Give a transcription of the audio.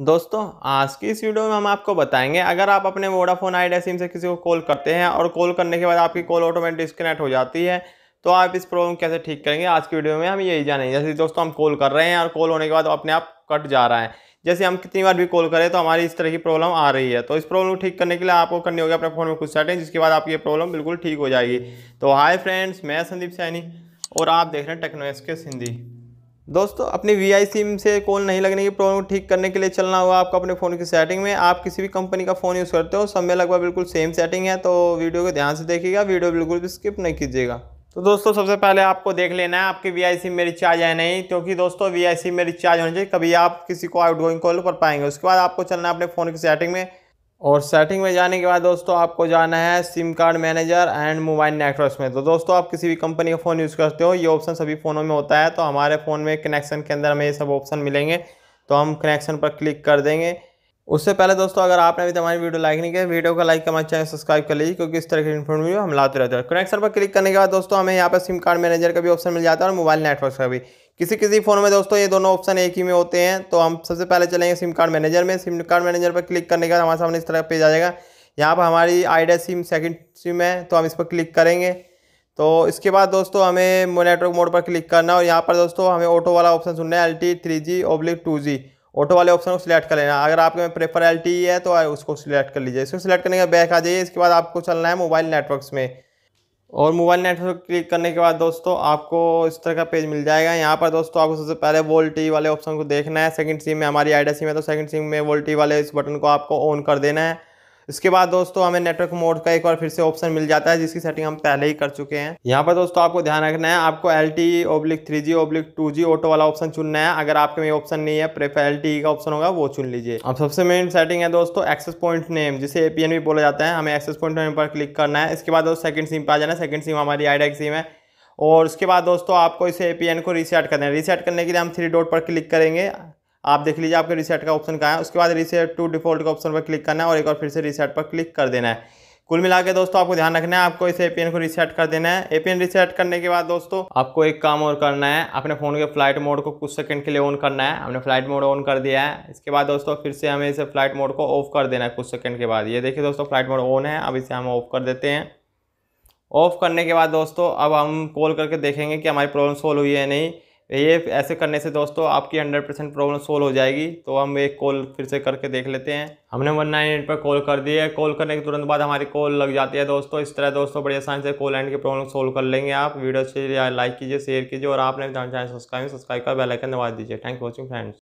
दोस्तों आज की इस वीडियो में हम आपको बताएंगे अगर आप अपने वोडाफोन आइडिया सिम से किसी को कॉल करते हैं और कॉल करने के बाद आपकी कॉल ऑटोमेटिक डिस्कनेक्ट हो जाती है तो आप इस प्रॉब्लम कैसे ठीक करेंगे आज की वीडियो में हम यही जानेंगे जैसे दोस्तों हम कॉल कर रहे हैं और कॉल होने के बाद अपने आप कट जा रहा है जैसे हम कितनी बार भी कॉल करें तो हमारी इस तरह की प्रॉब्लम आ रही है तो इस प्रॉब्लम को ठीक करने के लिए आपको करनी होगी अपने फ़ोन में कुछ सेटिंग जिसके बाद आपकी ये प्रॉब्लम बिल्कुल ठीक हो जाएगी तो हाय फ्रेंड्स मैं संदीप सैनी और आप देख रहे हैं टेक्नोएस के सिंधी दोस्तों अपनी वी आई सिम से कॉल नहीं लगने की प्रॉब्लम ठीक करने के लिए चलना होगा आपको अपने फ़ोन की सेटिंग में आप किसी भी कंपनी का फ़ोन यूज़ करते हो सब में लगभग बिल्कुल सेम सेटिंग है तो वीडियो को ध्यान से देखिएगा वीडियो बिल्कुल भी स्किप नहीं कीजिएगा तो दोस्तों सबसे पहले आपको देख लेना है आपकी वी आई सिम में रिचार्ज है नहीं क्योंकि दोस्तों वी आई सिम में रिचार्ज होने चाहिए कभी आप किसी को आउट गोइंग कॉल कर पाएंगे उसके बाद आपको चलना है अपने फ़ोन की सेटिंग में और सेटिंग में जाने के बाद दोस्तों आपको जाना है SIM card manager and mobile network में तो दोस्तों आप किसी भी कंपनी का फ़ोन यूज़ करते हो ये ऑप्शन सभी फ़ोनों में होता है तो हमारे फ़ोन में कनेक्शन के अंदर हमें ये सब ऑप्शन मिलेंगे तो हम कनेक्शन पर क्लिक कर देंगे उससे पहले दोस्तों अगर आपने अभी हमारी वीडियो लाइक नहीं किया वीडियो को लाइक करना चाहिए अच्छा सब्सक्राइब कर लीजिए क्योंकि इस तरह की इन्फॉर्मेशन वीडियो हम लाते रहते हैं कनेक्शन तो पर क्लिक करने के बाद दोस्तों हमें यहाँ पर सिम कार्ड मैनेजर का भी ऑप्शन मिल जाता है और मोबाइल नेटवर्क का भी किसी किसी फ़ोन में दोस्तों ये दोनों ऑप्शन एक ही में होते हैं तो हम सबसे पहले चलेंगे सिम कार्ड मैनेजर में सिम कार्ड मैनेजर पर क्लिक करने के बाद हमारे सामने इस तरह पेज आ जाएगा यहाँ पर हमारी आइडिया सिम सेकेंड सिम है तो हम इस पर क्लिक करेंगे तो इसके बाद दोस्तों हमें नेटवर्क मोड पर क्लिक करना और यहाँ पर दोस्तों हमें ऑटो वाला ऑप्शन सुनना है L T three G oblique two G auto वाले ऑप्शन को सिलेक्ट कर लेना अगर आपके में प्रेफर एल है तो उसको सिलेक्ट कर लीजिए इसको सिलेक्ट करने के बैक आ जाइए इसके बाद आपको चलना है मोबाइल नेटवर्क्स में और मोबाइल नेटवर्क क्लिक करने के बाद दोस्तों आपको इस तरह का पेज मिल जाएगा यहाँ पर दोस्तों आपको सबसे पहले वोल्टी वाले ऑप्शन को देखना है सेकंड सिम में हमारी आईडिया सिम है तो सेकंड सिम में वोल्टी वाले इस बटन को आपको ऑन कर देना है इसके बाद दोस्तों हमें नेटवर्क मोड का एक बार फिर से ऑप्शन मिल जाता है जिसकी सेटिंग हम पहले ही कर चुके हैं यहाँ पर दोस्तों आपको ध्यान रखना है आपको L T oblique three G oblique two G auto वाला ऑप्शन चुनना है अगर आपके में ऑप्शन नहीं है प्रेफर एल टी का ऑप्शन होगा वो चुन लीजिए अब सबसे मेन सेटिंग है दोस्तों एक्सेस पॉइंट नेम जिसे ए पी एन भी बोला जाता है हमें एक्सेस पॉइंट नेम पर क्लिक करना है इसके बाद दोस्तों सेकंड सिम पर आ जाना है सेकंड सिम हमारी आइडिया सिम है और उसके बाद दोस्तों आपको इसे ए को रीसेट करना है रीसेट करने के लिए हम थ्री डॉट पर क्लिक करेंगे आप देख लीजिए आपके रिसेट का ऑप्शन कहाँ है उसके बाद रिसेट टू डिफॉल्ट का ऑप्शन पर क्लिक करना है और एक बार फिर से रिसेट पर क्लिक कर देना है कुल मिला के दोस्तों आपको ध्यान रखना है आपको इस एपीएन को रीसेट कर देना है एपीएन रिसेट करने के बाद दोस्तों आपको एक काम और करना है अपने फ़ोन के फ्लाइट मोड को कुछ सेकंड के लिए ऑन करना है हमने फ्लाइट मोड ऑन कर दिया है इसके बाद दोस्तों फिर से हमें इसे फ्लाइट मोड को ऑफ कर देना है कुछ सेकंड के बाद ये देखिए दोस्तों फ्लाइट मोड ऑन है अब इसे हम ऑफ कर देते हैं ऑफ करने के बाद दोस्तों अब हम कॉल करके देखेंगे कि हमारी प्रॉब्लम सोल्व हुई है नहीं ये ऐसे करने से दोस्तों आपकी 100 परसेंट प्रॉब्लम सोल्व हो जाएगी तो हम एक कॉल फिर से करके देख लेते हैं हमने वन नाइन एट पर कॉल कर दी है कॉल करने के तुरंत बाद हमारी कॉल लग जाती है दोस्तों इस तरह दोस्तों बड़ी आसानी से कॉल एंड की प्रॉब्लम सोल्व कर लेंगे आप वीडियो से लाइक कीजिए शेयर कीजिए और आपने चैनल सब्सक्राइब सब्सक्राइब कर बेलाइकन दबा दीजिए थैंक यू वॉचिंग फ्रेंड्स